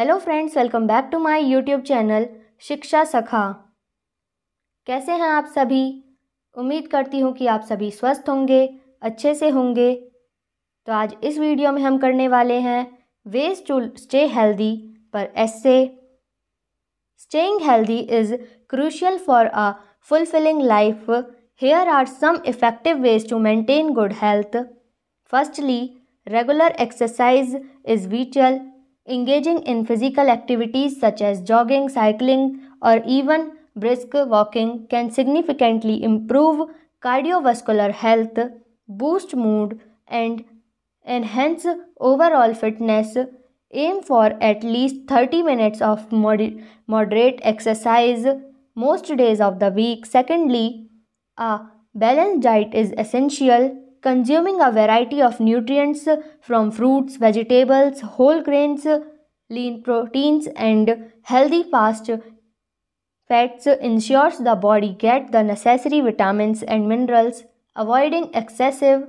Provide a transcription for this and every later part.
Hello friends welcome back to my YouTube channel Shiksha Sakha कैसे हैं आप सभी उम्मीद करती हूँ कि आप सभी स्वस्थ होंगे अच्छे से होंगे तो आज इस वीडियो में हम करने वाले हैं वेज टू स्टे हेल्दी पर ऐसे staying healthy is crucial for a fulfilling life here are some effective ways to maintain good health firstly regular exercise is vital Engaging in physical activities such as jogging, cycling, or even brisk walking can significantly improve cardiovascular health, boost mood, and enhance overall fitness. Aim for at least 30 minutes of moderate exercise most days of the week. Secondly, a balanced diet is essential consuming a variety of nutrients from fruits, vegetables, whole grains, lean proteins and healthy fast fats ensures the body get the necessary vitamins and minerals. Avoiding excessive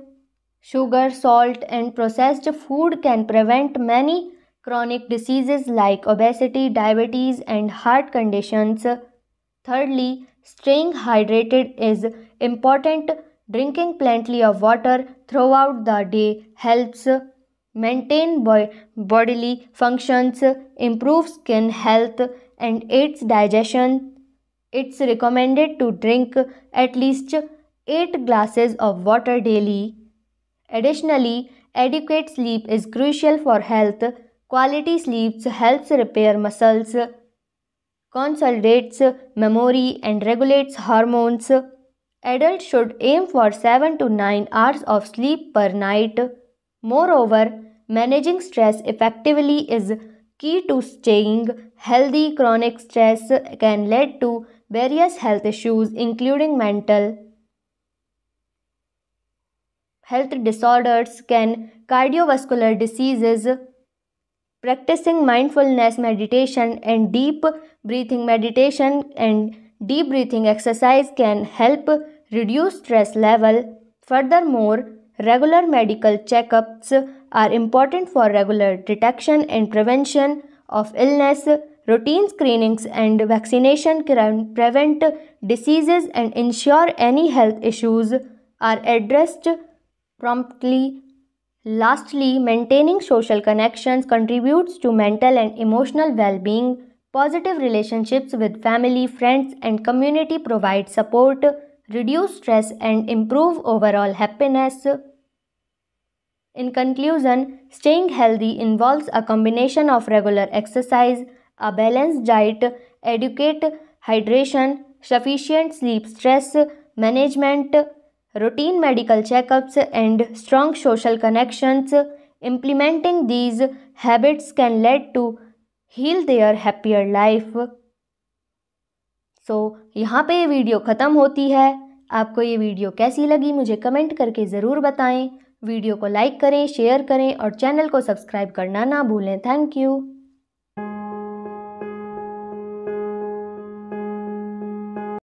sugar, salt and processed food can prevent many chronic diseases like obesity, diabetes and heart conditions. Thirdly, staying hydrated is important Drinking plenty of water throughout the day helps maintain bo- bodily functions, improves skin health, and aids digestion. It's recommended to drink at least 8 glasses of water daily. Additionally, adequate sleep is crucial for health. Quality sleep helps repair muscles, consolidates memory, and regulates hormones. Adults should aim for 7 to 9 hours of sleep per night. Moreover, managing stress effectively is key to staying healthy. Chronic stress can lead to various health issues including mental health disorders can cardiovascular diseases practicing mindfulness meditation and deep breathing meditation and Deep breathing exercise can help reduce stress level. Furthermore, regular medical checkups are important for regular detection and prevention of illness. Routine screenings and vaccination can prevent diseases and ensure any health issues are addressed promptly. Lastly, maintaining social connections contributes to mental and emotional well-being. Positive relationships with family, friends, and community provide support, reduce stress, and improve overall happiness. In conclusion, staying healthy involves a combination of regular exercise, a balanced diet, adequate hydration, sufficient sleep, stress management, routine medical checkups, and strong social connections. Implementing these habits can lead to healthier happier life so यहाँ पे ये video ख़त्म होती है आपको ये video कैसी लगी मुझे कमेंट करके ज़रूर बताएं वीडियो को लाइक करें शेयर करें और चैनल को सब्सक्राइब करना ना भूलें थैंक यू